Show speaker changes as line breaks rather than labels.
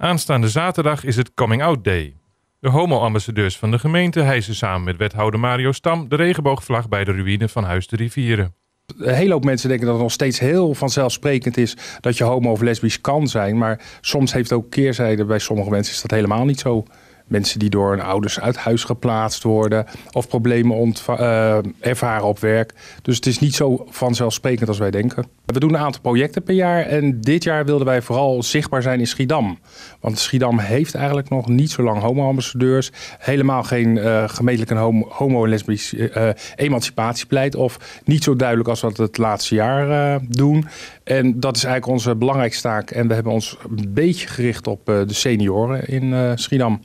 Aanstaande zaterdag is het Coming Out Day. De homo-ambassadeurs van de gemeente hijsen samen met wethouder Mario Stam de regenboogvlag bij de ruïne van Huis de Rivieren.
Een hele hoop mensen denken dat het nog steeds heel vanzelfsprekend is dat je homo of lesbisch kan zijn. Maar soms heeft ook keerzijde. Bij sommige mensen is dat helemaal niet zo mensen die door hun ouders uit huis geplaatst worden of problemen eh, ervaren op werk. Dus het is niet zo vanzelfsprekend als wij denken. We doen een aantal projecten per jaar en dit jaar wilden wij vooral zichtbaar zijn in Schiedam. Want Schiedam heeft eigenlijk nog niet zo lang homo-ambassadeurs, helemaal geen uh, gemeentelijk homo- en homo- lesbisch eh, of niet zo duidelijk als wat we het laatste jaar doen. En dat is eigenlijk onze belangrijkste taak en we hebben ons een beetje gericht op de senioren in Schiedam.